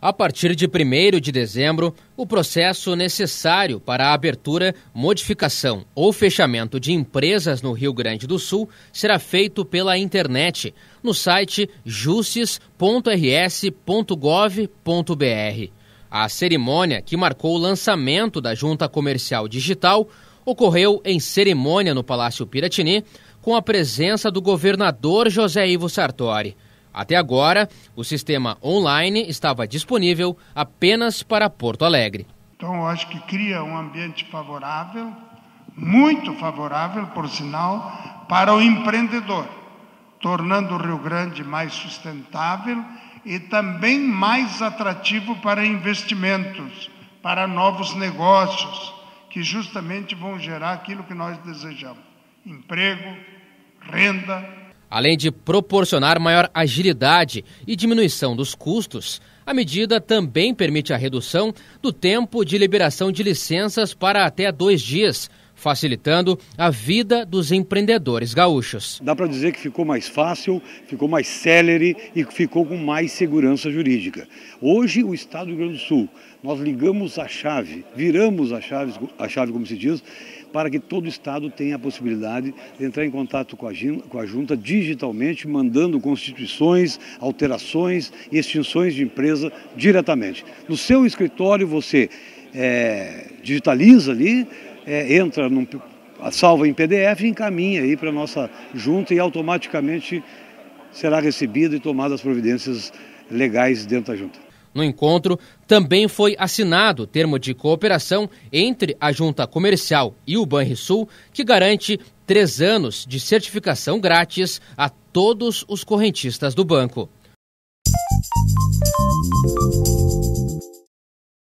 A partir de 1 de dezembro, o processo necessário para a abertura, modificação ou fechamento de empresas no Rio Grande do Sul será feito pela internet, no site justis.rs.gov.br. A cerimônia, que marcou o lançamento da Junta Comercial Digital, ocorreu em cerimônia no Palácio Piratini, com a presença do governador José Ivo Sartori. Até agora, o sistema online estava disponível apenas para Porto Alegre. Então, acho que cria um ambiente favorável, muito favorável, por sinal, para o empreendedor, tornando o Rio Grande mais sustentável e também mais atrativo para investimentos, para novos negócios que justamente vão gerar aquilo que nós desejamos: emprego, renda. Além de proporcionar maior agilidade e diminuição dos custos, a medida também permite a redução do tempo de liberação de licenças para até dois dias facilitando a vida dos empreendedores gaúchos. Dá para dizer que ficou mais fácil, ficou mais célere e ficou com mais segurança jurídica. Hoje, o Estado do Rio Grande do Sul, nós ligamos a chave, viramos a chave, a chave como se diz, para que todo o Estado tenha a possibilidade de entrar em contato com a, com a Junta digitalmente, mandando constituições, alterações e extinções de empresa diretamente. No seu escritório, você é, digitaliza ali, é, entra num, salva em PDF e encaminha aí para a nossa junta e automaticamente será recebido e tomada as providências legais dentro da junta. No encontro, também foi assinado termo de cooperação entre a Junta Comercial e o Banrisul, que garante três anos de certificação grátis a todos os correntistas do banco.